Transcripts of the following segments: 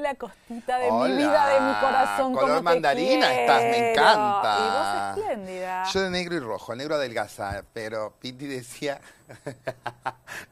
la costita de mi vida, de mi corazón. Color mandarina estás, me encanta. Y vos espléndida. Yo de negro y rojo, negro adelgaza, pero Pinti decía.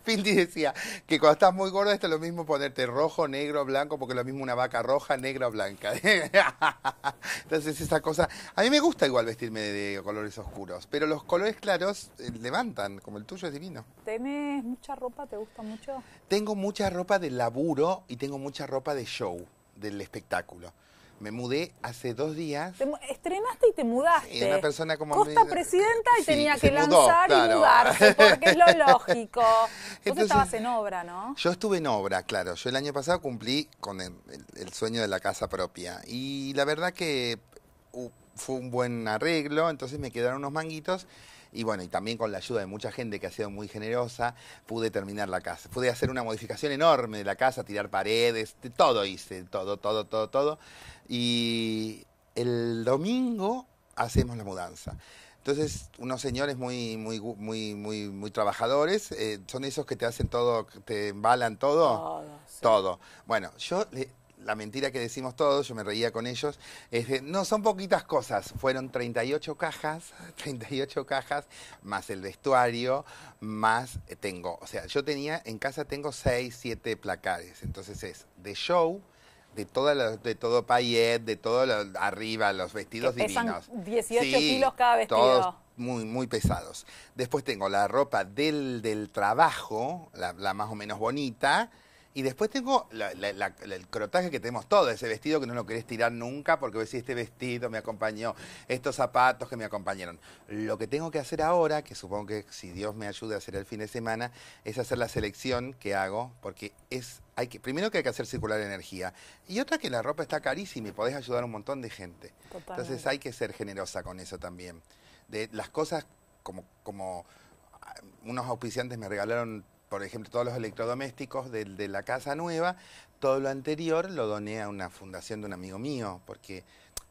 Pinti decía que cuando estás muy gorda esto es lo mismo ponerte rojo, negro, blanco, porque es lo mismo una vaca roja, negra o blanca. Entonces esa cosa, a mí me gusta igual vestirme de colores oscuros, pero los colores claros eh, levantan, como el tuyo es divino. ¿Tenés mucha ropa? ¿Te gusta mucho? Tengo mucha ropa de laburo y tengo mucha ropa de show del espectáculo. Me mudé hace dos días. Te estrenaste y te mudaste. una persona como Costa presidenta y tenía que lanzar y mudarse, porque es lo lógico. Vos estabas en obra, ¿no? Yo estuve en obra, claro. Yo el año pasado cumplí con el, sueño de la casa propia. Y la verdad que uh, fue un buen arreglo, entonces me quedaron unos manguitos y bueno, y también con la ayuda de mucha gente que ha sido muy generosa, pude terminar la casa. Pude hacer una modificación enorme de la casa, tirar paredes, todo hice, todo, todo, todo, todo. Y el domingo hacemos la mudanza. Entonces, unos señores muy, muy, muy, muy, muy trabajadores, eh, son esos que te hacen todo, te embalan todo. Todo. todo. Bueno, yo le, la mentira que decimos todos, yo me reía con ellos, es no son poquitas cosas, fueron 38 cajas, 38 cajas, más el vestuario, más tengo, o sea, yo tenía, en casa tengo 6, 7 placares, entonces es de show, de toda de todo payet, de todo lo, arriba, los vestidos que pesan divinos. 18 kilos cada vestido. Todos muy, muy pesados. Después tengo la ropa del, del trabajo, la, la más o menos bonita, y después tengo el crotaje que tenemos todo, ese vestido que no lo querés tirar nunca porque decís, este vestido me acompañó, estos zapatos que me acompañaron. Lo que tengo que hacer ahora, que supongo que si Dios me ayude a hacer el fin de semana, es hacer la selección que hago, porque es hay que, primero que hay que hacer circular energía y otra que la ropa está carísima y podés ayudar a un montón de gente. Entonces hay que ser generosa con eso también. De las cosas como, como ah, unos auspiciantes me regalaron por ejemplo, todos los electrodomésticos de, la casa nueva, todo lo anterior lo doné a una fundación de un amigo mío, porque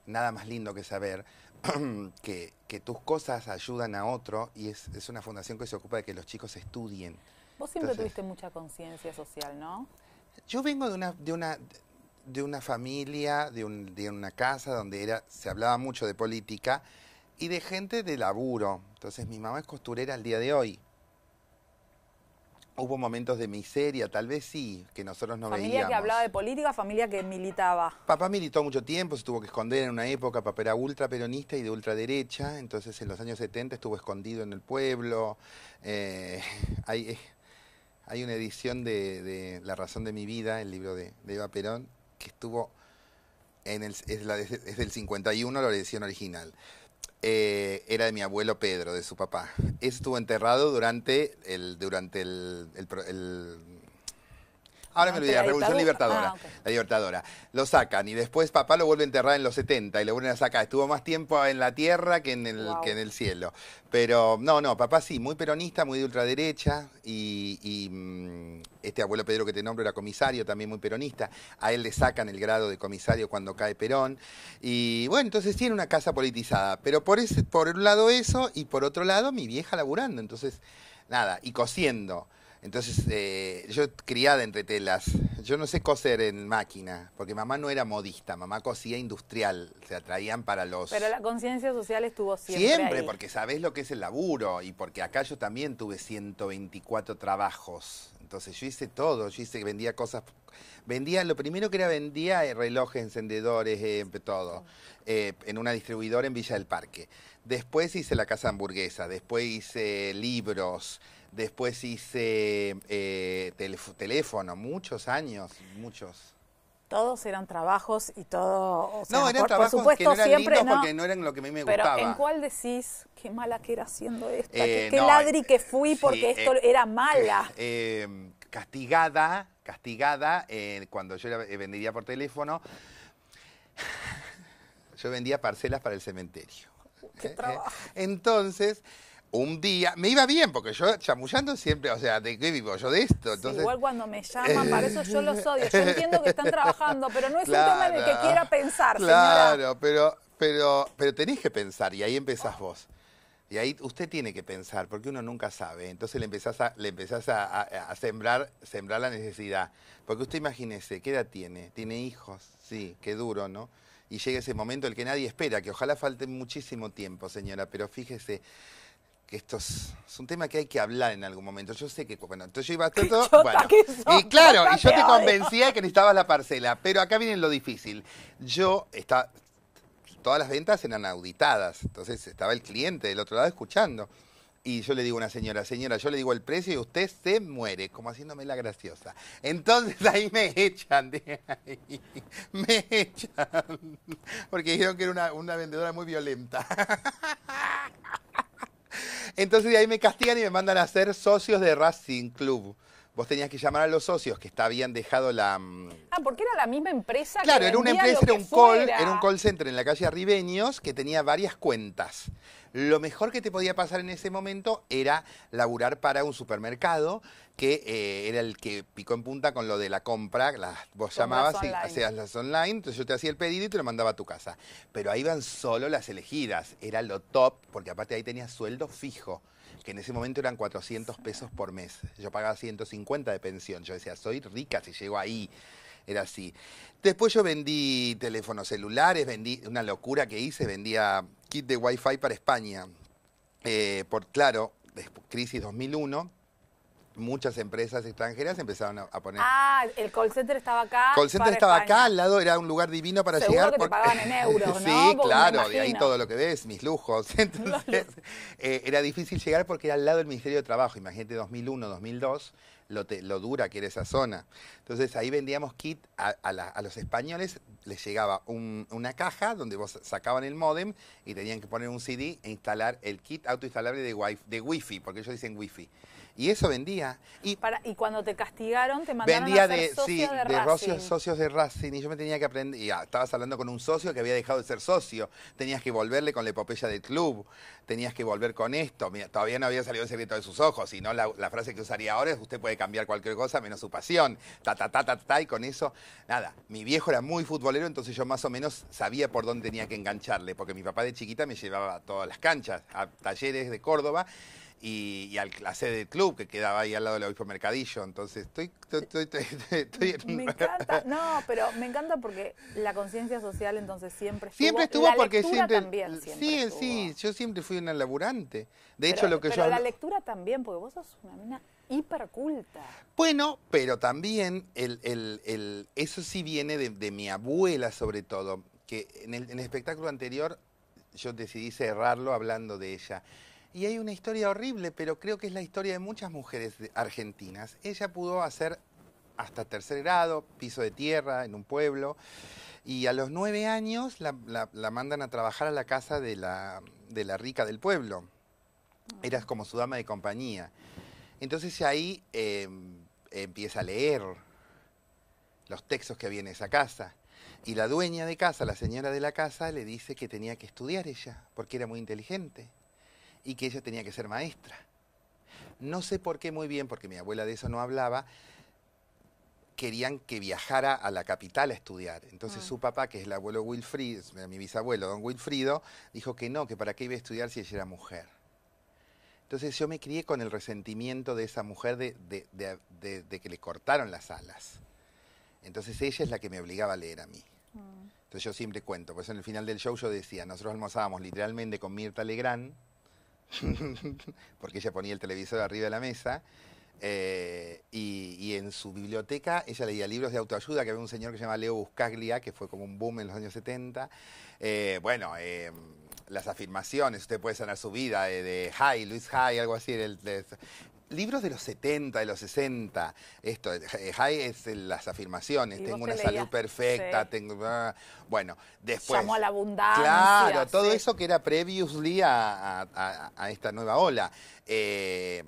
nada más lindo que saber que, tus cosas ayudan a otro y es, una fundación que se ocupa de que los chicos estudien. Vos siempre tuviste mucha conciencia social, ¿no? Yo vengo de una, de una, de una familia, de, un, una casa donde era, se hablaba mucho de política y de gente de laburo. Entonces mi mamá es costurera al día de hoy Hubo momentos de miseria, tal vez sí, que nosotros no veíamos. Familia que hablaba de política, familia que militaba. Papá militó mucho tiempo, se tuvo que esconder en una época, papá era ultraperonista y de ultraderecha, entonces en los años 70 estuvo escondido en el pueblo. Eh, hay, eh, hay, una edición de, La razón de mi vida, el libro de, Eva Perón, que estuvo en el, es, la, es del 51 la edición original. Eh, era de mi abuelo Pedro, de su papá. Estuvo enterrado durante el, durante el, el Ahora me olvidé, ah, la Revolución Libertadora. Ah, la Libertadora. Lo sacan y después papá lo vuelve a enterrar en los 70 y lo vuelven a sacar. Estuvo más tiempo en la tierra que en el, que en el cielo. Pero no, no, papá sí, muy peronista, muy de ultraderecha y, mm, este abuelo Pedro que te nombro era comisario, también muy peronista. A él le sacan el grado de comisario cuando cae Perón. Y bueno, entonces tiene una casa politizada. Pero por, ese, por un lado eso y por otro lado mi vieja laburando. Entonces, nada, y cosiendo. Entonces, eh, yo criada entre telas, yo no sé coser en máquina, porque mamá no era modista, mamá cosía industrial, se atraían para los... Pero la conciencia social estuvo siempre. Siempre, porque sabes lo que es el laburo y porque acá yo también tuve 124 trabajos. Entonces yo hice todo, yo hice, vendía cosas, vendía, lo primero que era vendía eh, relojes, encendedores, eh, todo, eh, en una distribuidora en Villa del Parque. Después hice la casa hamburguesa, después hice libros, Después hice eh, teléfono, muchos años, muchos. Todos eran trabajos y todo. no, eran trabajos supuesto, que eran porque no, eran lo que a mí me gustaba. Pero ¿en cuál decís qué mala que era haciendo esto? ¿Qué, eh, ladri eh, que fui porque esto era mala? castigada, castigada, cuando yo vendería vendía por teléfono, yo vendía parcelas para el cementerio. Qué trabajo. Entonces un día, me iba bien, porque yo chamullando siempre, o sea, ¿de qué vivo yo de esto? igual cuando me llaman, para eso yo los odio. Yo entiendo que están trabajando, pero no es un tema de que quiera pensar, Claro, pero, pero, pero tenés que pensar, y ahí empezás vos. Y ahí usted tiene que pensar, porque uno nunca sabe. Entonces le empezás a, le empezás a, sembrar, sembrar la necesidad. Porque usted imagínese, ¿qué edad tiene? Tiene hijos, sí, qué duro, ¿no? Y llega ese momento el que nadie espera, que ojalá falte muchísimo tiempo, señora, pero fíjese, que esto es, un tema que hay que hablar en algún momento. Yo sé que, bueno, entonces yo iba a todo, bueno. y claro, y yo te convencía que necesitabas la parcela, pero acá viene lo difícil. Yo, estaba, todas las ventas eran auditadas, entonces estaba el cliente del otro lado escuchando. Y yo le digo a una señora, señora, yo le digo el precio y usted se muere, como haciéndome la graciosa. Entonces ahí me echan de ahí, me echan, porque dijeron que era una, una vendedora muy violenta. Entonces de ahí me castigan y me mandan a ser socios de Racing Club. Vos tenías que llamar a los socios que habían dejado la... Mm, ah, porque era la misma empresa. Claro, que era una empresa, era un, call, era un call center en la calle Arribeños que tenía varias cuentas lo mejor que te podía pasar en ese momento era laburar para un supermercado que eh, era el que picó en punta con lo de la compra, vos llamabas y hacías las online, entonces yo te hacía el pedido y te lo mandaba a tu casa. Pero ahí van solo las elegidas, era lo top, porque aparte ahí tenías sueldo fijo que en ese momento eran 400 pesos por mes. Yo pagaba 150 de pensión. Yo decía, soy rica si llego ahí era así. Después yo vendí teléfonos celulares, vendí una locura que hice, vendía kit de Wi-Fi para España. Eh, por claro, crisis 2001 muchas empresas extranjeras empezaron a, poner. Ah, el call center estaba acá. Call center estaba acá al lado, era un lugar divino para llegar. pagaban sí, claro, de ahí todo lo que ves, mis lujos. Entonces, eh, era difícil llegar porque era al lado del Ministerio de Trabajo, imagínate 2001, 2002 lo, dura que era esa zona. Entonces ahí vendíamos kit a, a, los españoles, les llegaba una caja donde vos sacaban el modem y tenían que poner un CD e instalar el kit autoinstalable de, wi de wifi, porque ellos dicen wifi. Y eso vendía. Y, Para, y cuando te castigaron, te mandaron a ser de, socio de, socios de Racing. Y yo me tenía que aprender. Y ah, estabas hablando con un socio que había dejado de ser socio. Tenías que volverle con la epopeya del club. Tenías que volver con esto. todavía no había salido el secreto de sus ojos. Si no, la, la, frase que usaría ahora es: Usted puede cambiar cualquier cosa menos su pasión. Ta, ta, ta, ta, ta. Y con eso, nada. Mi viejo era muy futbolero, entonces yo más o menos sabía por dónde tenía que engancharle. Porque mi papá de chiquita me llevaba a todas las canchas, a talleres de Córdoba y, al, la sede del club que quedaba ahí al lado del obispo Mercadillo. Entonces, estoy, estoy, eh, estoy, Me encanta, no, pero me encanta porque la conciencia social entonces siempre estuvo. Siempre estuvo porque siempre, Sí, sí, yo siempre fui una laburante. De hecho, lo que yo. Pero la lectura también, porque vos sos una mina hiperculta. Bueno, pero también el, el, el, eso sí viene de, mi abuela, sobre todo, que en el espectáculo anterior yo decidí cerrarlo hablando de ella y hay una historia horrible, pero creo que es la historia de muchas mujeres argentinas. Ella pudo hacer hasta tercer grado, piso de tierra en un pueblo, y a los nueve años la, mandan a trabajar a la casa de la, de la rica del pueblo. Era mm. como su dama de compañía. Entonces ahí eh, empieza a leer los textos que había en esa casa. Y la dueña de casa, la señora de la casa, le dice que tenía que estudiar ella, porque era muy inteligente y que ella tenía que ser maestra. No sé por qué muy bien, porque mi abuela de eso no hablaba, querían que viajara a la capital a estudiar. Entonces ah. su papá, que es el abuelo Wilfrido, mi bisabuelo, don Wilfrido, dijo que no, que para qué iba a estudiar si ella era mujer. Entonces yo me crié con el resentimiento de esa mujer de, que le cortaron las alas. Entonces ella es la que me obligaba a leer a mí. Ah. Entonces yo siempre cuento, pues en el final del show yo decía, nosotros almorzábamos literalmente con Mirta Legrand, porque ella ponía el televisor arriba de la mesa. Eh, y, en su biblioteca ella leía libros de autoayuda que había un señor que se llama Leo Buscaglia, que fue como un boom en los años 70. Eh, bueno, eh, las afirmaciones, usted puede sanar su vida, de high Luis high algo así. El, libros de los 70, de los 60. Esto, high eh, eh, es las afirmaciones, tengo una salud perfecta, tengo... Ah, bueno, después... a la abundancia. Claro, todo eso que era previously a, a, a esta nueva ola. Eh,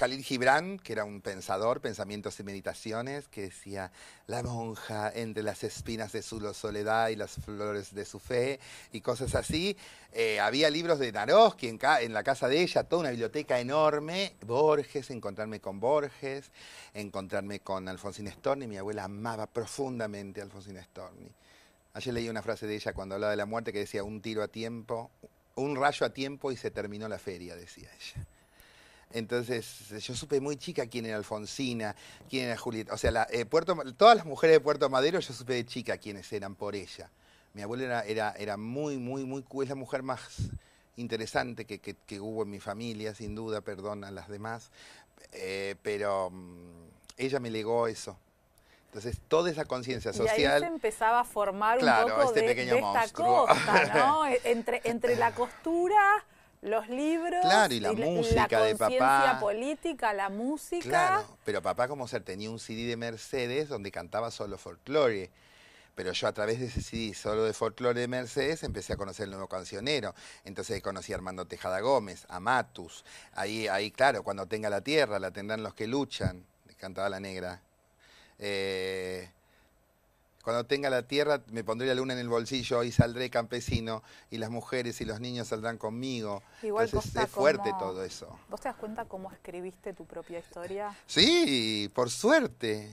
Khalil Gibran, que era un pensador, pensamientos y meditaciones, que decía, la monja entre las espinas de su soledad y las flores de su fe y cosas así. Eh, había libros de Naroski en, en, la casa de ella, toda una biblioteca enorme. Borges, encontrarme con Borges, encontrarme con Alfonsín Storni. Mi abuela amaba profundamente a Alfonsín Storni. Ayer leí una frase de ella cuando hablaba de la muerte que decía, un tiro a tiempo, un rayo a tiempo y se terminó la feria, decía ella. Entonces, yo supe muy chica quién era Alfonsina, quién era Julieta. O sea, eh, Puerto, todas las mujeres de Puerto Madero yo supe de chica quiénes eran por ella. Mi abuela era, era, muy, muy, muy... Es la mujer más interesante que, hubo en mi familia, sin duda, perdón a las demás. Eh, pero mm, ella me legó eso. Entonces, toda esa conciencia social. Y ahí se empezaba a formar un poco este de, esta ¿no? E, entre, entre la costura los libros. Claro, y la música de papá. La política, la música. Claro, pero papá, como ser, tenía un CD de Mercedes donde cantaba solo folclore. Pero yo a través de ese CD solo de folclore de Mercedes empecé a conocer el nuevo cancionero. Entonces conocí a Armando Tejada Gómez, a Matus. Ahí, ahí claro, cuando tenga la tierra, la tendrán los que luchan, cantaba la negra. Eh, cuando tenga la tierra me pondré la luna en el bolsillo y saldré campesino y las mujeres y los niños saldrán conmigo. Igual Entonces es fuerte todo eso. ¿Vos te das cuenta cómo escribiste tu propia historia? Sí, por suerte.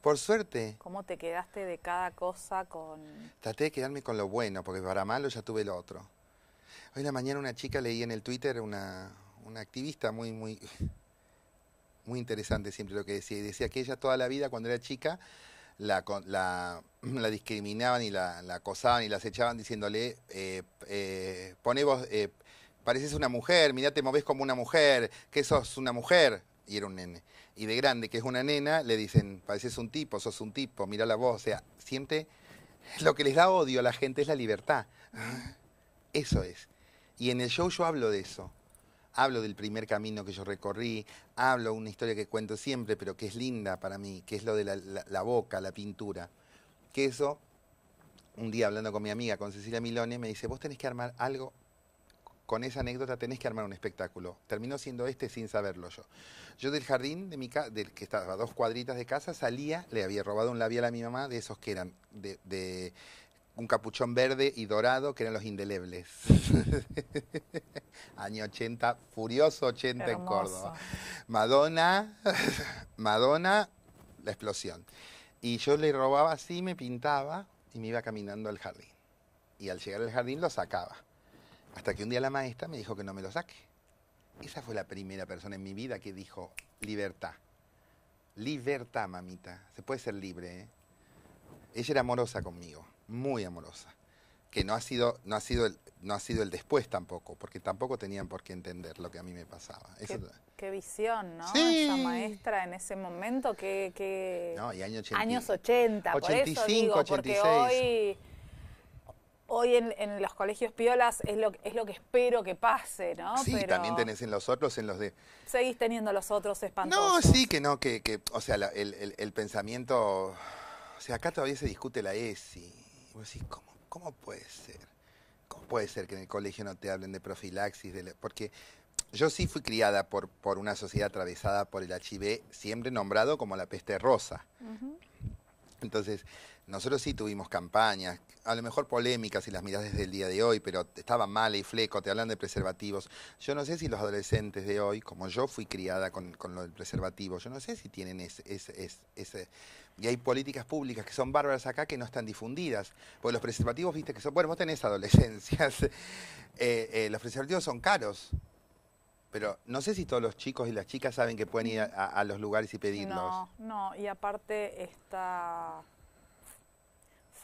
Por suerte. ¿Cómo te quedaste de cada cosa con...? Traté de quedarme con lo bueno, porque para malo ya tuve lo otro. Hoy en la mañana una chica leí en el Twitter, una, una activista muy, muy, muy interesante siempre lo que decía, y decía que ella toda la vida cuando era chica la, la, discriminaban y la, acosaban y la acechaban diciéndole, eh, eh, eh, pareces una mujer, mirá, te moves como una mujer, que sos una mujer. Y era un nene. Y de grande, que es una nena, le dicen, pareces un tipo, sos un tipo, mira la voz. O sea, siempre lo que les da odio a la gente es la libertad. Ah, eso es. Y en el show yo hablo de eso hablo del primer camino que yo recorrí, hablo una historia que cuento siempre, pero que es linda para mí, que es lo de la, boca, la pintura. Que eso, un día hablando con mi amiga, con Cecilia Milone, me dice, vos tenés que armar algo con esa anécdota tenés que armar un espectáculo. Terminó siendo este sin saberlo yo. Yo del jardín de mi casa, que estaba a dos cuadritas de casa, salía, le había robado un labial a mi mamá, de esos que eran de, un capuchón verde y dorado que eran los indelebles. Año 80, furioso 80 en Córdoba. Madonna, Madonna, la explosión. Y yo le robaba así, me pintaba y me iba caminando al jardín. Y al llegar al jardín lo sacaba. Hasta que un día la maestra me dijo que no me lo saque. Esa fue la primera persona en mi vida que dijo libertad. Libertad, mamita. Se puede ser libre. ¿eh? Ella era amorosa conmigo muy amorosa, que no ha sido, no ha sido, el, no ha sido el después tampoco, porque tampoco tenían por qué entender lo que a mí me pasaba. Qué, visión, ¿no? Esa maestra en ese momento, que... No, y 80, años 80, 85, por 86. hoy, hoy en, los colegios piolas es lo, es lo que espero que pase, ¿no? Sí, también tenés en los otros, en los de... Seguís teniendo los otros espantosos. No, sí, que no, que, que o sea, el, el, el, pensamiento... O sea, acá todavía se discute la ESI. Pues sí, ¿cómo, puede ser? ¿Cómo puede ser que en el colegio no te hablen de profilaxis? Porque yo sí fui criada por, por una sociedad atravesada por el HIV, siempre nombrado como la peste rosa. Entonces, nosotros sí tuvimos campañas, a lo mejor polémicas y las mirás desde el día de hoy, pero estaba mal y fleco, te hablan de preservativos. Yo no sé si los adolescentes de hoy, como yo fui criada con, los lo del preservativo, yo no sé si tienen ese, Y hay políticas públicas que son bárbaras acá que no están difundidas. Porque los preservativos, viste, que son... Bueno, vos tenés adolescencias. Eh, eh, los preservativos son caros. Pero no sé si todos los chicos y las chicas saben que pueden ir a, a los lugares y pedirlos. No, no. Y aparte está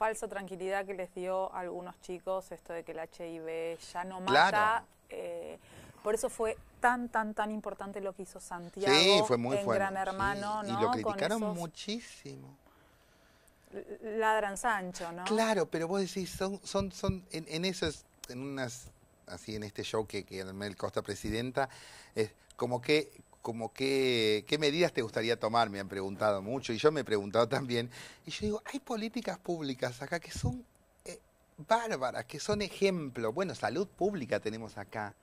falsa tranquilidad que les dio a algunos chicos esto de que el HIV ya no mata. Eh, por eso fue tan, tan, tan importante lo que hizo Santiago fue muy en Gran Hermano. Y lo criticaron muchísimo. Ladran Sancho, ¿no? Claro, pero vos decís, son, son, son, en, en esas, en unas, así en este show que, que Costa presidenta, es como que como qué, medidas te gustaría tomar, me han preguntado mucho, y yo me he preguntado también, y yo digo, hay políticas públicas acá que son eh, bárbaras, que son ejemplo. Bueno, salud pública tenemos acá.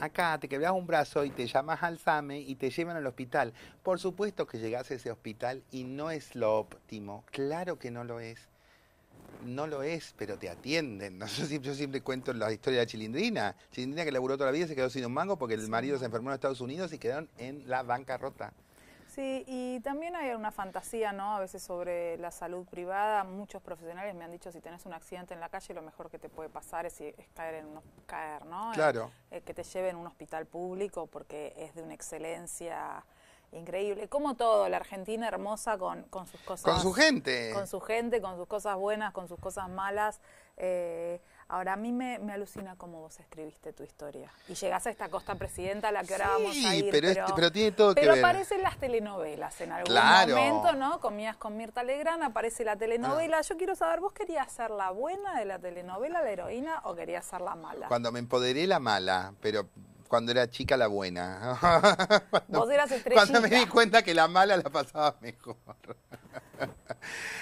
Acá te quebras un brazo y te llamas al SAME y te llevan al hospital. Por supuesto que llegás a ese hospital y no es lo óptimo, claro que no lo es no lo es, pero te atienden. Yo, siempre, cuento la historia de Chilindrina. Chilindrina que laburó toda la vida se quedó sin un mango porque el marido se enfermó en Estados Unidos y quedaron en la bancarrota. Sí, y también hay una fantasía, ¿no? A veces sobre la salud privada. Muchos profesionales me han dicho, si tenés un accidente en la calle, lo mejor que te puede pasar es, es caer, en caer, ¿no? Claro. Eh, eh, que te lleven a un hospital público porque es de una excelencia increíble. Como todo, la Argentina hermosa con, con sus cosas. Con su gente. Con su gente, con sus cosas buenas, con sus cosas malas. Eh, ahora, a mí me, me, alucina cómo vos escribiste tu historia. Y llegás a esta costa presidenta a la que ahora vamos a ir. Pero, pero, tiene todo que ver. Pero aparecen las telenovelas en algún momento, ¿no? Comías con Mirta Legrand, aparece la telenovela. Ah. Yo quiero saber, ¿vos querías ser la buena de la telenovela, la heroína, o querías ser la mala? Cuando me empoderé, la mala, pero cuando era chica la buena. cuando, Vos eras Cuando me di cuenta que la mala la pasaba mejor.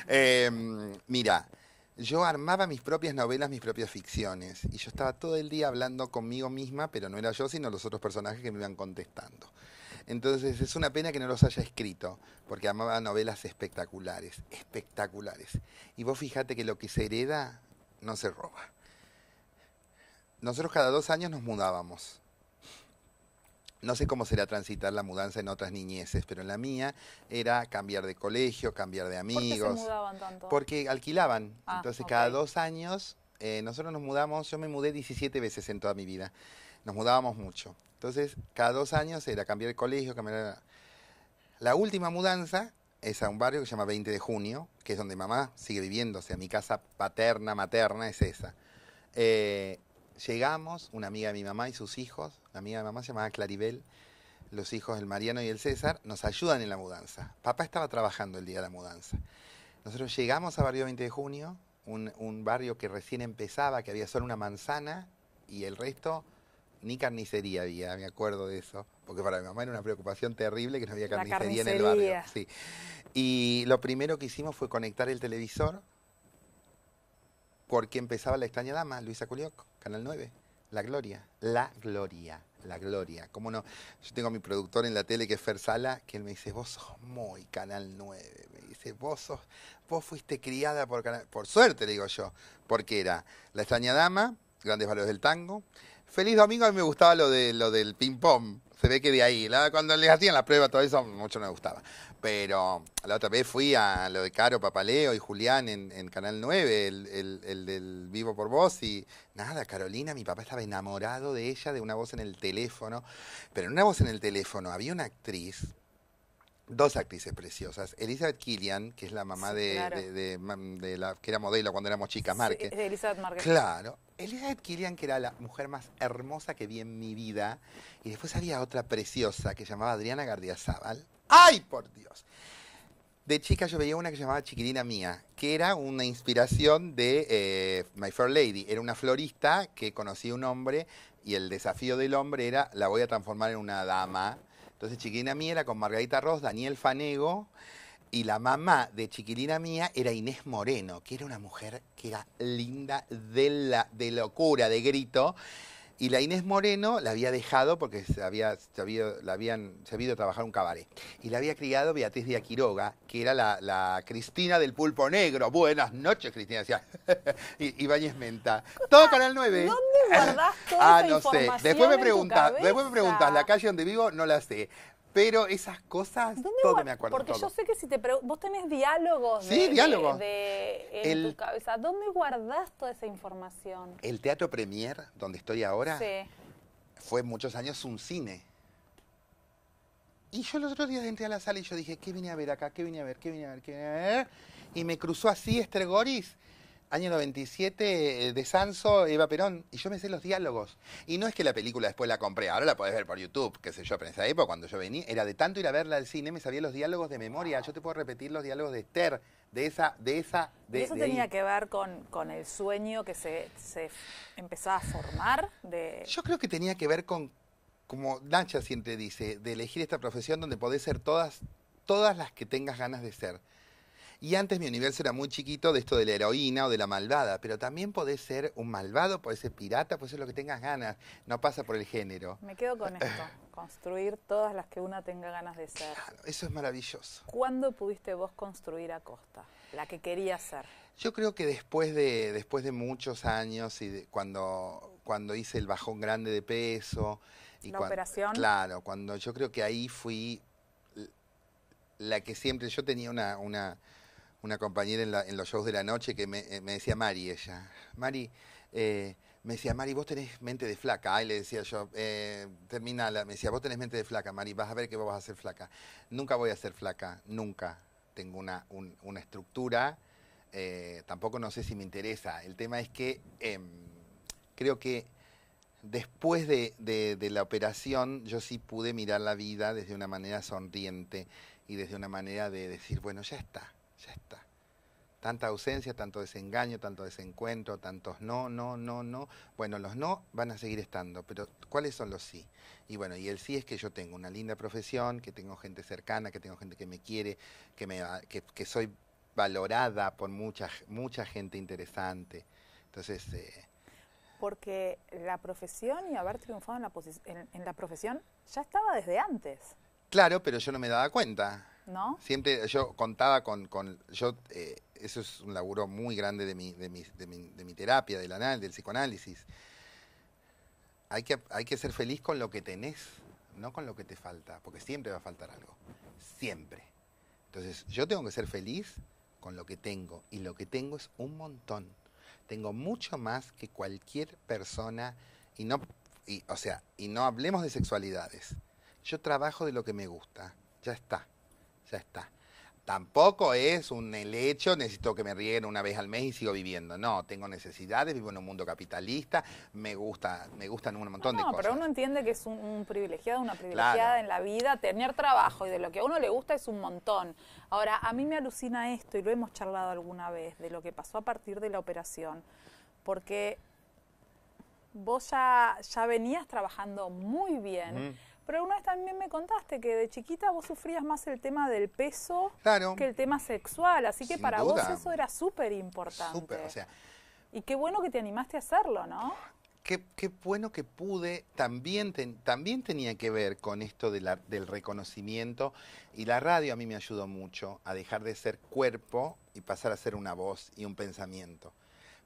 Em, mira, yo armaba mis propias novelas, mis propias ficciones. Y yo estaba todo el día hablando conmigo misma, pero no era yo, sino los otros personajes que me iban contestando. Entonces es una pena que no los haya escrito, porque amaba novelas espectaculares, espectaculares. Y vos fíjate que lo que se hereda no se roba. Nosotros cada dos años nos mudábamos no sé cómo será transitar la mudanza en otras niñeces, pero en la mía era cambiar de colegio, cambiar de amigos. ¿Por se mudaban tanto? Porque alquilaban. Ah, Entonces, cada dos años eh, nosotros nos mudamos, yo me mudé 17 veces en toda mi vida. Nos mudábamos mucho. Entonces, cada dos años era cambiar de colegio, cambiar... La última mudanza es a un barrio que se llama 20 de junio, que es donde mamá sigue viviendo, o sea, mi casa paterna, materna es esa. Eh, Llegamos, una amiga de mi mamá y sus hijos, la amiga de mi mamá se llamaba Claribel, los hijos del Mariano y el César, nos ayudan en la mudanza. Papá estaba trabajando el día de la mudanza. Nosotros llegamos a Barrio 20 de Junio, un, barrio que recién empezaba, que había solo una manzana y el resto ni carnicería había, me acuerdo de eso, porque para mi mamá era una preocupación terrible que no había carnicería, en el barrio. Y lo primero que hicimos fue conectar el televisor porque empezaba la extraña dama, Luisa Culioco. Canal 9. La Gloria, la Gloria, la Gloria. como no? Yo tengo a mi productor en la tele que es Fer Sala, que él me dice, vos sos muy Canal 9. Me dice, vos vos fuiste criada por Canal... Por suerte, le digo yo, porque era La extraña dama, Grandes Valores del Tango. Feliz Domingo, a mí me gustaba lo, de, lo del ping-pong. Se ve que de ahí, cuando les hacían la prueba, todo eso, mucho me gustaba pero la otra vez fui a lo de Caro Papaleo y Julián en, Canal 9, el, del Vivo por Voz, y nada, Carolina, mi papá estaba enamorado de ella, de una voz en el teléfono, pero en una voz en el teléfono había una actriz, dos actrices preciosas, Elizabeth Killian, que es la mamá de, la que era modelo cuando éramos chicas, Márquez. Sí, Elizabeth Márquez. Claro, Elizabeth Killian, que era la mujer más hermosa que vi en mi vida, y después había otra preciosa que se llamaba Adriana Gardiazabal, ¡Ay, por Dios! De chica yo veía una que se llamaba Chiquilina Mía, que era una inspiración de eh, My Fair Lady. Era una florista que conocía un hombre y el desafío del hombre era la voy a transformar en una dama. Entonces Chiquilina Mía era con Margarita Ross, Daniel Fanego. Y la mamá de chiquilina mía era Inés Moreno, que era una mujer que era linda de, la, de locura, de grito. Y la Inés Moreno la había dejado porque se había sabido, la habían sabido trabajar un cabaret. Y la había criado Beatriz de Aquiroga, que era la, Cristina del Pulpo Negro. Buenas noches, Cristina. Decía Ibañez Menta. Todo Canal 9. ¿Dónde guardás ah, no sé. Después me preguntas, después me preguntas, la calle donde vivo no la sé. Pero esas cosas, ¿Dónde me acuerdo. Porque yo sé que si te vos tenés diálogos, sí, de, tu cabeza. ¿Dónde guardás toda esa información? El Teatro Premier, donde estoy ahora, fue muchos años un cine. Y yo los otros días entré a la sala y yo dije, ¿qué vine a ver acá? ¿Qué vine a ver? ¿Qué vine a ver? ¿Qué vine a ver? Y me cruzó así Estregoris año 97 eh, de Sanso, Eva Perón, y yo me sé los diálogos. Y no es que la película después la compré, ahora la podés ver por YouTube, qué sé yo, pero en esa época cuando yo venía, era de tanto ir a verla al cine, me sabía los diálogos de memoria. Yo te puedo repetir los diálogos de Esther, de esa, de esa, de, eso tenía que ver con, con, el sueño que se, se empezaba a formar de. Yo creo que tenía que ver con, como Nacha siempre dice, de elegir esta profesión donde podés ser todas, todas las que tengas ganas de ser. Y antes mi universo era muy chiquito de esto de la heroína o de la malvada, pero también podés ser un malvado, podés ser pirata, podés ser lo que tengas ganas, no pasa por el género. Me quedo con esto, construir todas las que una tenga ganas de ser. Claro, eso es maravilloso. ¿Cuándo pudiste vos construir a Costa, la que querías ser? Yo creo que después de, después de muchos años y cuando, cuando hice el bajón grande de peso... Y la operación. Claro, cuando yo creo que ahí fui la que siempre yo tenía una, una una compañera en, los shows de la noche que me, eh, decía Mari, ella. Mari, eh", me decía, Mari, vos tenés mente de flaca. Ahí le decía yo, eh, Me decía, vos tenés mente de flaca, Mari, vas a ver que vos vas a ser flaca. Nunca voy a ser flaca, nunca. Tengo una, una estructura. Eh, tampoco no sé si me interesa. El tema es que em, creo que después de la operación yo sí pude mirar la vida desde una manera sonriente y desde una manera de decir, bueno, ya está ya está. Tanta ausencia, tanto desengaño, tanto desencuentro, tantos no, no, no, no. Bueno, los no van a seguir estando, pero ¿cuáles son los sí? Y bueno, y el sí es que yo tengo una linda profesión, que tengo gente cercana, que tengo gente que me quiere, que, me, que, soy valorada por mucha, mucha gente interesante. Entonces... Eh, porque la profesión y haber triunfado en la, en la profesión ya estaba desde antes. Claro, pero yo no me daba cuenta. Siempre yo contaba con, con yo, eh, eso es un laburo muy grande de mi, de de mi, de mi terapia, del, anal, del psicoanálisis. Hay que, hay que ser feliz con lo que tenés, no con lo que te falta, porque siempre va a faltar algo, siempre. Entonces, yo tengo que ser feliz con lo que tengo, y lo que tengo es un montón. Tengo mucho más que cualquier persona, y no, y, o sea, y no hablemos de sexualidades. Yo trabajo de lo que me gusta, ya está ya está. Tampoco es un hecho, necesito que me rieguen una vez al mes y sigo viviendo. No, tengo necesidades, vivo en un mundo capitalista, me gusta, me gustan un montón de cosas. No, pero uno entiende que es un, privilegiado, una privilegiada en la vida, tener trabajo y de lo que a uno le gusta es un montón. Ahora, a mí me alucina esto y lo hemos charlado alguna vez de lo que pasó a partir de la operación, porque vos ya, ya venías trabajando muy bien. Pero una vez también me contaste que de chiquita vos sufrías más el tema del peso que el tema sexual, así que para vos eso era súper importante. Y qué bueno que te animaste a hacerlo, ¿no? Qué, bueno que pude, también, también tenía que ver con esto del reconocimiento y la radio a mí me ayudó mucho a dejar de ser cuerpo y pasar a ser una voz y un pensamiento.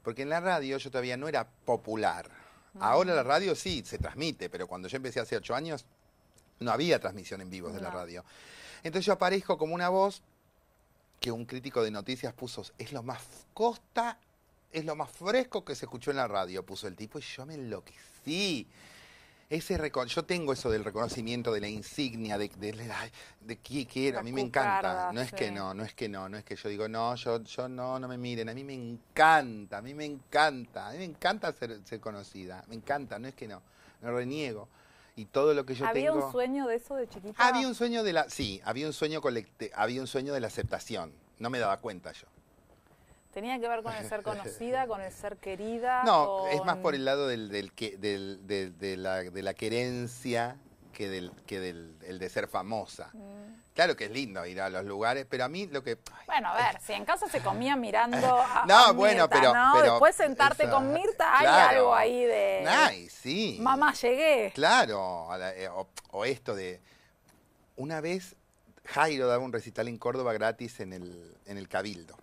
Porque en la radio yo todavía no era popular. Mm. Ahora la radio sí se transmite, pero cuando yo empecé hace ocho años no había transmisión en vivo de la radio. Entonces yo aparezco como una voz que un crítico de noticias puso, es lo más costa, es lo más fresco que se escuchó en la radio, puso el tipo, y yo me enloquecí. Ese yo tengo eso del reconocimiento de la insignia, de, de, de, de quién quiero, a mí me encanta. No es que no, no es que no, no es que yo digo, no, yo, yo no, no me miren, a mí me encanta, a mí me encanta, a mí me encanta ser, ser conocida, me encanta, no es que no, me reniego y todo lo que yo ¿Había tengo... ¿Había un sueño de eso de chiquita? Había un sueño de la... Sí, había un sueño, había un sueño de la aceptación. No me daba cuenta yo. ¿Tenía que ver con el ser conocida, con el ser querida? No, es más por el lado del, del, del, de, la, de la querencia que del, que del el de ser famosa. Mm. Claro que es lindo ir a los lugares, pero a mí lo que. bueno, a ver, si en casa se comía mirando a. no, bueno, pero, ¿no? Después sentarte con Mirta, hay algo ahí de. Ay, sí. Mamá, llegué. Claro, eh, o, esto de. Una vez Jairo daba un recital en Córdoba gratis en el, en el Cabildo.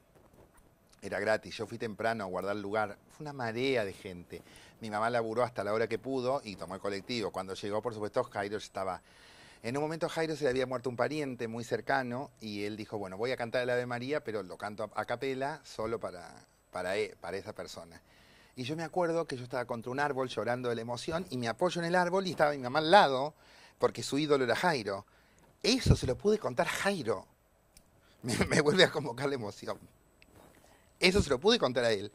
Era gratis. Yo fui temprano a guardar el lugar. Fue una marea de gente. Mi mamá laburó hasta la hora que pudo y tomó el colectivo. Cuando llegó, por supuesto, Jairo estaba en un momento Jairo se le había muerto un pariente muy cercano y él dijo, bueno, voy a cantar el Ave María, pero lo canto a, capela solo para, para, e, para esa persona. Y yo me acuerdo que yo estaba contra un árbol llorando de la emoción y me apoyo en el árbol y estaba mi mamá al lado porque su ídolo era Jairo. Eso se lo pude contar a Jairo. Me, vuelve a convocar la emoción. Eso se lo pude contar a él.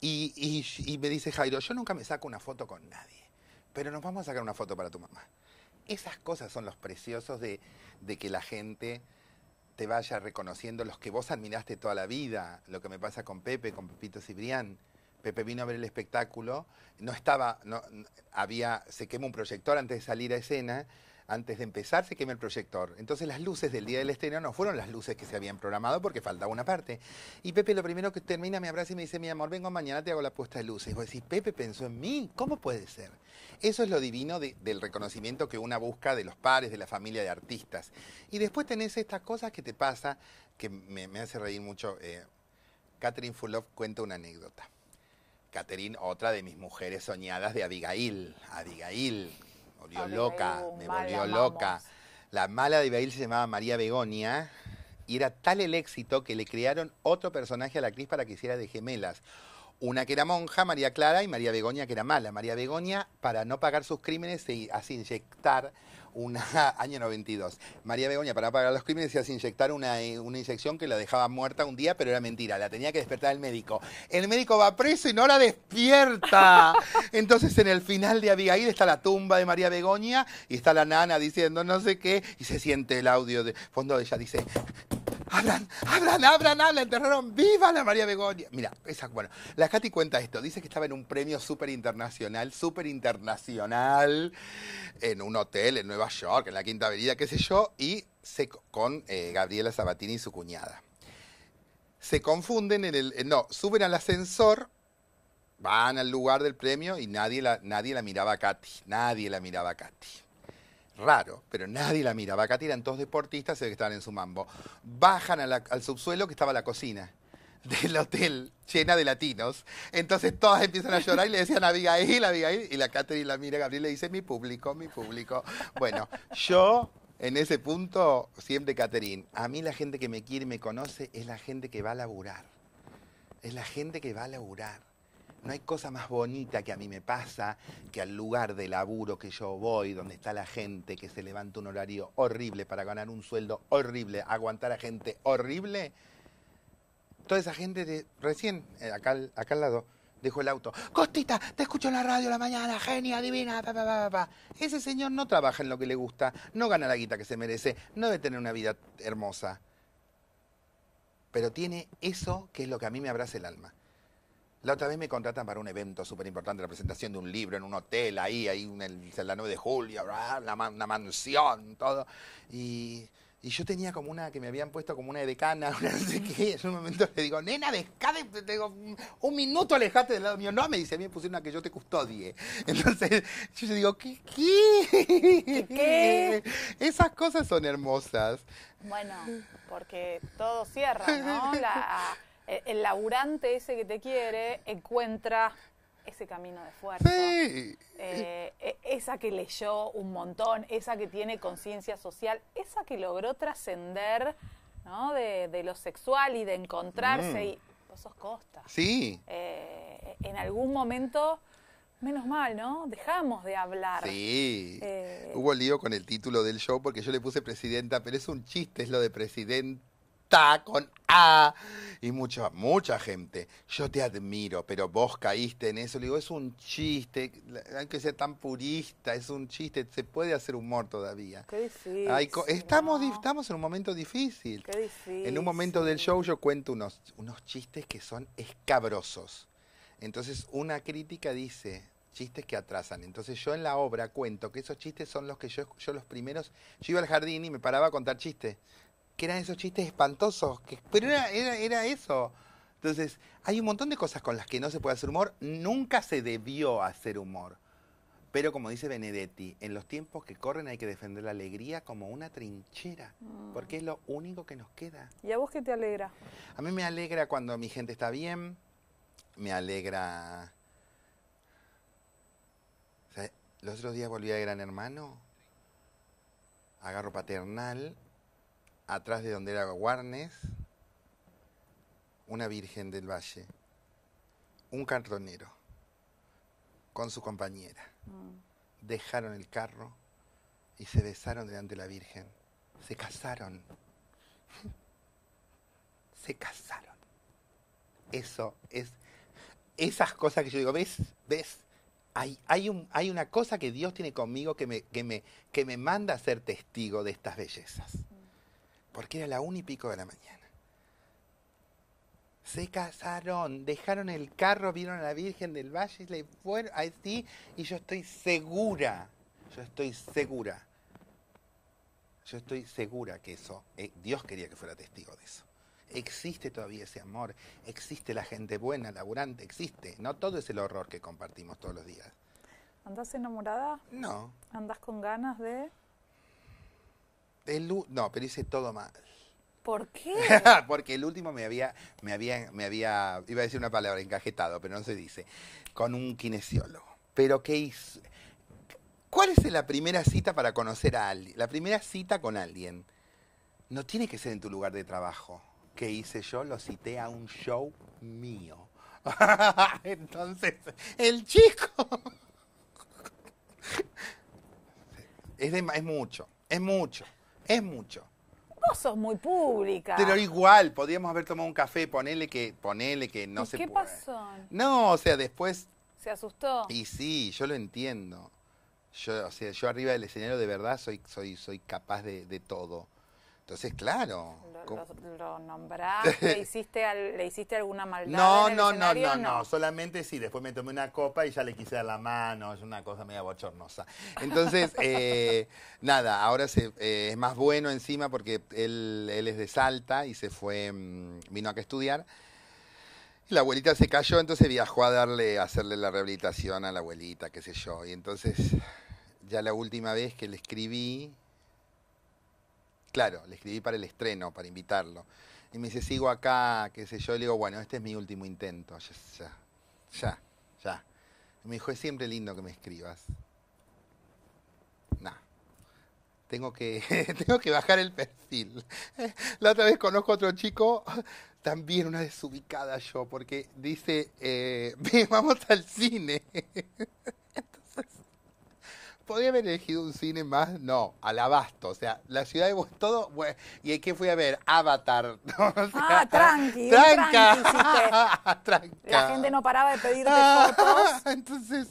y me dice Jairo, yo nunca me saco una foto con nadie, pero nos vamos a sacar una foto para tu mamá. Esas cosas son los preciosos de, que la gente te vaya reconociendo los que vos admiraste toda la vida, lo que me pasa con Pepe, con Pepito Cibrián. Pepe vino a ver el espectáculo, no estaba, no, había, se quema un proyector antes de salir a escena antes de empezar se quema el proyector. Entonces las luces del día del estreno no fueron las luces que se habían programado porque faltaba una parte. Y Pepe lo primero que termina me abraza y me dice, mi amor, vengo mañana, te hago la puesta de luces. Y vos decís, Pepe pensó en mí, ¿cómo puede ser? Eso es lo divino del reconocimiento que una busca de los pares, de la familia de artistas. Y después tenés estas cosas que te pasa, que me, hace reír mucho. Eh, Catherine Fulop cuenta una anécdota. Catherine, otra de mis mujeres soñadas de Abigail. Abigail, volvió loca, me volvió loca. La mala de Bail se llamaba María Begonia y era tal el éxito que le crearon otro personaje a la actriz para que hiciera de gemelas. Una que era monja, María Clara, y María Begonia que era mala. María Begonia, para no pagar sus crímenes, se hace inyectar una año 92. María Begoña, para pagar los crímenes, se hace inyectar una, eh, una inyección que la dejaba muerta un día, pero era mentira, la tenía que despertar el médico. El médico va preso y no la despierta. Entonces, en el final de Abigail está la tumba de María Begoña y está la nana diciendo no sé qué, y se siente el audio de fondo de ella, dice abran, abran, abran, la enterraron viva la María Begonia. Mira, esa, bueno, la Katy cuenta esto, dice que estaba en un premio súper internacional, súper internacional, en un hotel en Nueva York, en la Quinta Avenida, qué sé yo, y se, con eh, Gabriela Sabatini y su cuñada. Se confunden en el, no, suben al ascensor, van al lugar del premio y nadie la, nadie la miraba a Katy, nadie la miraba a Katy raro, pero nadie la miraba. Acá tiran dos deportistas eh, que estaban en su mambo. Bajan al subsuelo que estaba la cocina del hotel llena de latinos. Entonces todas empiezan a llorar y le decían a Abigail, Abigail. Y la Catherine la mira, Gabriel le dice, mi público, mi público. Bueno, yo en ese punto, siempre Catherine, a mí la gente que me quiere y me conoce es la gente que va a laburar. Es la gente que va a laburar no hay cosa más bonita que a mí me pasa que al lugar de laburo que yo voy, donde está la gente que se levanta un horario horrible para ganar un sueldo horrible, aguantar a gente horrible. Toda esa gente de recién, eh, acá, al lado, dejó el auto. Costita, te escucho en la radio la mañana, genia, divina, pa, pa, pa, pa, Ese señor no trabaja en lo que le gusta, no gana la guita que se merece, no debe tener una vida hermosa. Pero tiene eso que es lo que a mí me abraza el alma. La otra vez me contratan para un evento súper importante, la presentación de un libro en un hotel, ahí, ahí en, el, la 9 de julio, una mansión, todo. Y, yo tenía como una, que me habían puesto como una decana, una no sé qué. En un momento le digo, nena, descáde, un minuto alejate del lado mío. No, me dice, a mí me pusieron una que yo te custodie. Entonces yo le digo, ¿qué? ¿Qué? Esas cosas son hermosas. Bueno, porque todo cierra, ¿no? Eh, el laburante ese que te quiere encuentra ese camino de fuerza, sí. Eh, e, esa que leyó un montón, esa que tiene conciencia social, esa que logró trascender ¿no? de, lo sexual y de encontrarse. Mm. Y vos sos Costa. Sí. Eh, en algún momento, menos mal, ¿no? Dejamos de hablar. Sí. Hubo lío con el título del show porque yo le puse presidenta, pero es un chiste, es lo de presidente con A. Y mucha, mucha gente. Yo te admiro, pero vos caíste en eso. digo, es un chiste. Hay que ser tan purista, es un chiste. Se puede hacer humor todavía. estamos, estamos en un momento difícil. En un momento del show yo cuento unos, unos chistes que son escabrosos. Entonces una crítica dice, chistes que atrasan. Entonces yo en la obra cuento que esos chistes son los que yo, yo los primeros, yo iba al jardín y me paraba a contar chistes que eran esos chistes espantosos, que, pero era, era, eso. Entonces, hay un montón de cosas con las que no se puede hacer humor, nunca se debió hacer humor. Pero como dice Benedetti, en los tiempos que corren hay que defender la alegría como una trinchera, mm. porque es lo único que nos queda. ¿Y a vos qué te alegra? A mí me alegra cuando mi gente está bien, me alegra... los otros días volví a Gran Hermano, agarro paternal atrás de donde era Guarnes, una virgen del valle, un cartonero con su compañera. Mm. Dejaron el carro y se besaron delante de la Virgen. Se casaron. se casaron. Eso es esas cosas que yo digo, ¿ves? ¿Ves? Hay, hay, un, hay una cosa que Dios tiene conmigo que me, que me, manda a ser testigo de estas bellezas porque era la una y pico de la mañana. Se casaron, dejaron el carro, vieron a la Virgen del Valle y le fueron ti. Y yo estoy segura, yo estoy segura, yo estoy segura que eso, eh, Dios quería que fuera testigo de eso. Existe todavía ese amor, existe la gente buena, laburante, existe. No todo es el horror que compartimos todos los días. ¿Andás enamorada? No. ¿Andás con ganas de...? no, pero hice todo mal. ¿Por qué? Porque el último me había, me había, me había, iba a decir una palabra, encajetado, pero no se dice, con un kinesiólogo. Pero ¿qué hice? ¿Cuál es la primera cita para conocer a alguien? La primera cita con alguien no tiene que ser en tu lugar de trabajo. ¿Qué hice yo? Lo cité a un show mío. Entonces, el chico... es, es mucho, es mucho. Es mucho. Vos sos muy pública. Pero igual, podríamos haber tomado un café, ponele que, ponele que no ¿Y se ¿Qué pasó? No, o sea, después. ¿Se asustó? Y sí, yo lo entiendo. Yo, o sea, yo arriba del escenario de verdad soy, soy, soy capaz de, de todo. Entonces, claro. Lo, nombraste, ¿le, hiciste ¿le hiciste, alguna maldad? No, no, no, no, no, solamente sí, después me tomé una copa y ya le quise dar la mano, es una cosa media bochornosa. Entonces, eh, nada, ahora eh, es más bueno encima porque él, él, es de Salta y se fue, mm, vino a estudiar. La abuelita se cayó, entonces viajó a darle, a hacerle la rehabilitación a la abuelita, qué sé yo. Y entonces, ya la última vez que le escribí, Claro, le escribí para el estreno, para invitarlo. Y me dice, sigo acá, qué sé yo. Y le digo, bueno, este es mi último intento. Ya, ya, ya. Y me dijo, es siempre lindo que me escribas. No. Tengo que, tengo que bajar el perfil. La otra vez conozco a otro chico, también una desubicada yo, porque dice, eh, vamos al cine. ¿Podría haber elegido un cine más, no, al abasto, o sea, la ciudad de todo, bueno, y que fui a ver Avatar. ah, tranqui, tranca. La gente no paraba de pedirte ah, fotos. Entonces,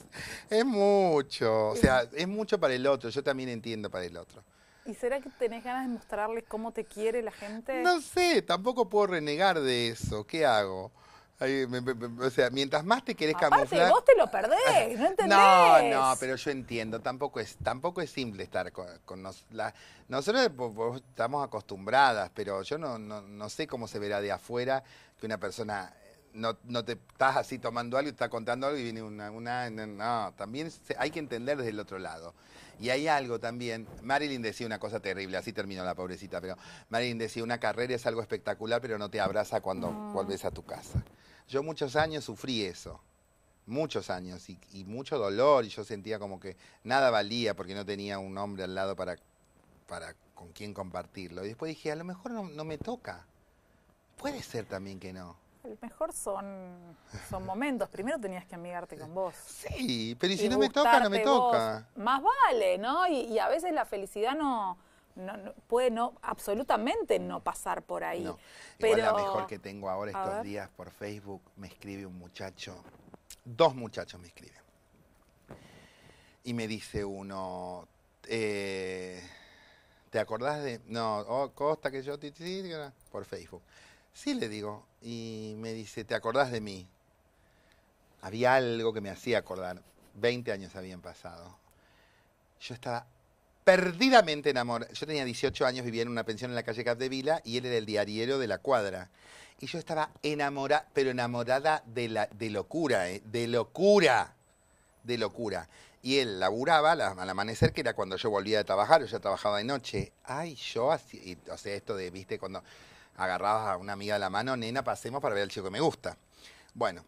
es mucho, o sea, es mucho para el otro, yo también entiendo para el otro. ¿Y será que tenés ganas de mostrarles cómo te quiere la gente? No sé, tampoco puedo renegar de eso, ¿qué hago? o sea, mientras más te querés Aparte, vos te lo perdés, no No, no, pero yo entiendo, tampoco es, tampoco es simple estar con, con nosotros estamos acostumbradas, pero yo no, no, sé cómo se verá de afuera que una persona eh, no, te estás así tomando algo, y está contando algo y viene una... no, también hay que entender desde el otro lado. Y hay algo también, Marilyn decía una cosa terrible, así terminó la pobrecita, pero Marilyn decía, una carrera es algo espectacular, pero no te abraza cuando vuelves a tu casa. Yo muchos años sufrí eso, muchos años, y, mucho dolor, y yo sentía como que nada valía porque no tenía un hombre al lado para, para con quien compartirlo. Y después dije, a lo mejor no, me toca. Puede ser también que no. A lo mejor son, son momentos. Primero tenías que amigarte con vos. Sí, pero si no me toca, no me toca. Más vale, ¿no? y a veces la felicidad no, no, puede no, absolutamente no pasar por ahí. Pero Igual la mejor que tengo ahora estos días por Facebook me escribe un muchacho, dos muchachos me escriben. Y me dice uno, eh, ¿te acordás de.? No, oh, Costa que yo. por Facebook. Sí, le digo. Y me dice, ¿te acordás de mí? Había algo que me hacía acordar. Veinte años habían pasado. Yo estaba perdidamente enamorado. Yo tenía 18 años, vivía en una pensión en la calle Capdevila y él era el diariero de la cuadra. Y yo estaba enamorada, pero enamorada de, la, de locura, eh, de locura, de locura. Y él laburaba al amanecer, que era cuando yo volvía de trabajar, yo ya trabajaba de noche. Ay, yo así o sea, esto de, viste, cuando agarrabas a una amiga de la mano, nena, pasemos para ver al chico que me gusta. Bueno,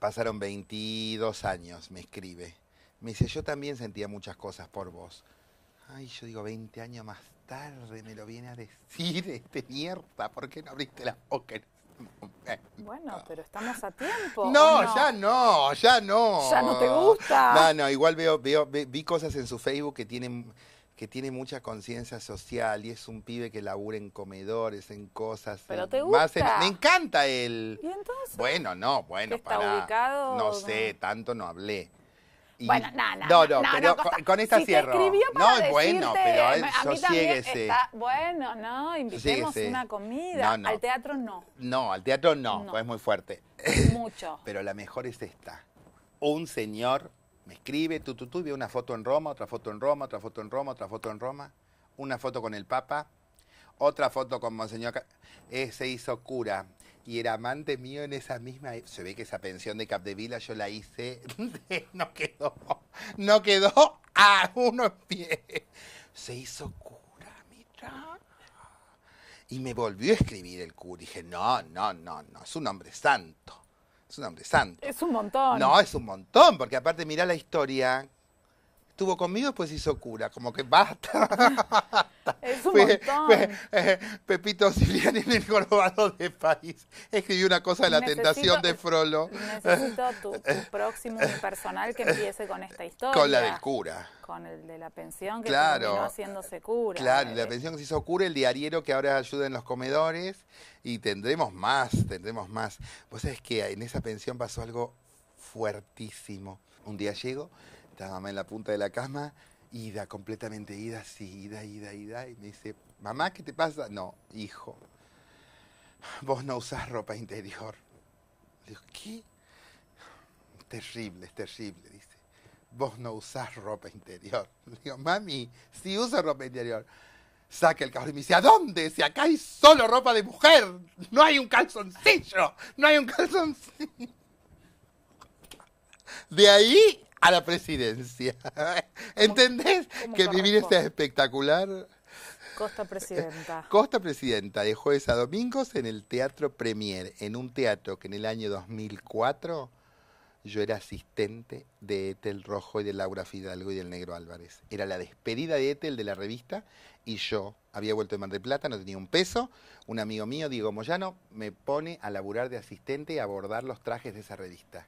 pasaron 22 años, me escribe. Me dice, yo también sentía muchas cosas por vos. Ay, yo digo, 20 años más tarde me lo viene a decir este mierda, ¿por qué no abriste la boca Bueno, pero estamos a tiempo. No, ya no, ya no. Ya no te gusta. No, no, igual veo, vi cosas en su Facebook que tienen que tiene mucha conciencia social y es un pibe que labura en comedores, en cosas. Pero te gusta. me encanta él. El... ¿Y entonces? Bueno, no, bueno, para. No sé, tanto no hablé. Bueno, nada, no, no, pero con, esta no, decirte, bueno, pero a, mí también bueno, no, invitemos una comida. Al teatro no. No, al teatro no, pues es muy fuerte. Mucho. pero la mejor es esta. Un señor me escribe, tú, tú, tú, una foto en Roma, otra foto en Roma, otra foto en Roma, otra foto en Roma, una foto con el Papa, otra foto con Monseñor. Eh, se hizo cura y era amante mío en esa misma. E-, se ve que esa pensión de Capdevila yo la hice. no quedó. No quedó a uno en pie. Se hizo cura, mira. Y me volvió a escribir el cura. dije, no, no, no, no. Es un hombre santo. Es un hombre santo. Es un montón. No, es un montón, porque aparte, mira la historia estuvo conmigo, después hizo cura, como que basta. Es un montón. Eh, Pepito Siliani en el jorobado de país. Escribió una cosa de la tentación de Frollo. Necesito tu, próximo personal que empiece con esta historia. Con la del cura. Con el de la pensión que claro, haciéndose cura. Claro, eh. la pensión que se hizo cura, el diariero que ahora ayuda en los comedores. Y tendremos más, tendremos más. Vos sabés que en esa pensión pasó algo fuertísimo. Un día llego mamá en la punta de la cama, ida, completamente ida, sí, ida, ida, ida. Y me dice, mamá, ¿qué te pasa? No, hijo, vos no usás ropa interior. digo, ¿qué? terrible, es terrible, dice. Vos no usás ropa interior. digo, mami, si uso ropa interior. Saca el cajón. y me dice, ¿a dónde? Si acá hay solo ropa de mujer, no hay un calzoncillo, no hay un calzoncillo. De ahí a la presidencia. ¿Entendés que vivir este espectacular? Costa Presidenta. Costa Presidenta, de jueves a domingos en el Teatro Premier, en un teatro que en el año 2004 yo era asistente de Etel Rojo y de Laura Fidalgo y del Negro Álvarez. Era la despedida de Etel de la revista y yo había vuelto de Mar del Plata, no tenía un peso. Un amigo mío, Diego Moyano, me pone a laburar de asistente y a abordar los trajes de esa revista.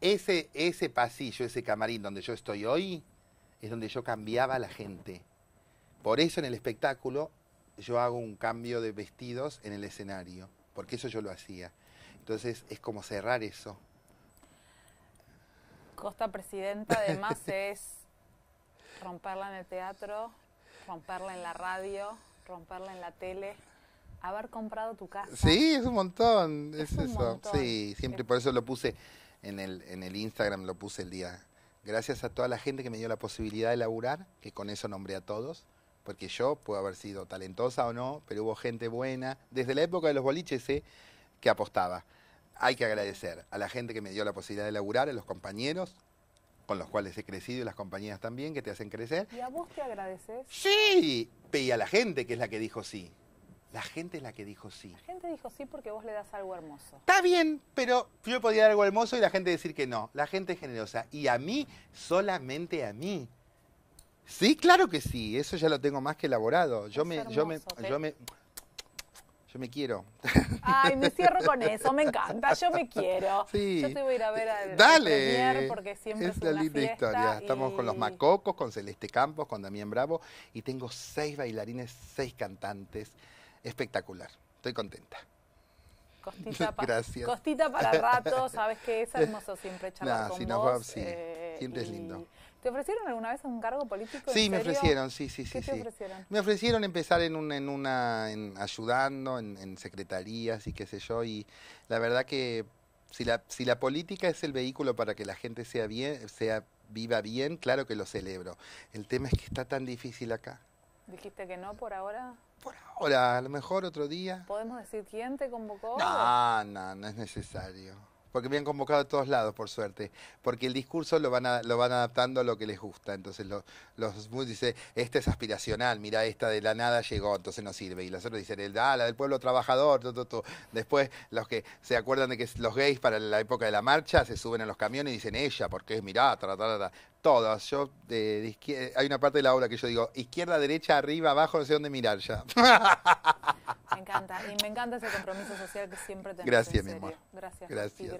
Ese, ese pasillo, ese camarín donde yo estoy hoy, es donde yo cambiaba a la gente. Por eso en el espectáculo yo hago un cambio de vestidos en el escenario, porque eso yo lo hacía. Entonces es como cerrar eso. Costa Presidenta además es romperla en el teatro, romperla en la radio, romperla en la tele, haber comprado tu casa. Sí, es un montón, es, eso. Montón. Sí, siempre por eso lo puse en el, en el Instagram lo puse el día. Gracias a toda la gente que me dio la posibilidad de laburar, que con eso nombré a todos, porque yo puedo haber sido talentosa o no, pero hubo gente buena, desde la época de los boliches, ¿eh? que apostaba. Hay que agradecer a la gente que me dio la posibilidad de laburar, a los compañeros, con los cuales he crecido y las compañías también que te hacen crecer. ¿Y a vos te agradeces? Sí, y a la gente que es la que dijo sí. La gente es la que dijo sí. La gente dijo sí porque vos le das algo hermoso. Está bien, pero yo podía dar algo hermoso y la gente decir que no. La gente es generosa. Y a mí, solamente a mí. Sí, claro que sí. Eso ya lo tengo más que elaborado. Yo me, yo me, yo me, quiero. Ay, me cierro con eso, me encanta, yo me quiero. Sí. Yo te voy a ir a ver al Dale. porque siempre es, es una linda historia. Estamos con los Macocos, con Celeste Campos, con Damián Bravo y tengo seis bailarines, seis cantantes espectacular. Estoy contenta. Costita, para rato, sabes que es hermoso siempre charlar con vos, eh, siempre es lindo. ¿Te ofrecieron alguna vez un cargo político? Sí, me ofrecieron, sí, sí, sí. Me ofrecieron empezar en, un, en una, ayudando, en, en, secretarías y qué sé yo, y la verdad que si la, si la política es el vehículo para que la gente sea bien, sea viva bien, claro que lo celebro. El tema es que está tan difícil acá, Dijiste que no por ahora. Por ahora, a lo mejor otro día. ¿Podemos decir quién te convocó? No, no, no es necesario. Porque me han convocado de todos lados, por suerte. Porque el discurso lo van, lo van adaptando a lo que les gusta. Entonces los los dice, esta es aspiracional, mira, esta de la nada llegó, entonces no sirve. Y los otros dicen, el, ah, la del pueblo trabajador, todo, todo. Después los que se acuerdan de que los gays para la época de la marcha se suben a los camiones y dicen, ella, porque es, mirá, tal, ta, todas. Yo, de, hay una parte de la obra que yo digo, izquierda, derecha, arriba, abajo, no sé dónde mirar ya. Me encanta, y me encanta ese compromiso social que siempre tenemos. Gracias, mi amor. Gracias. gracias.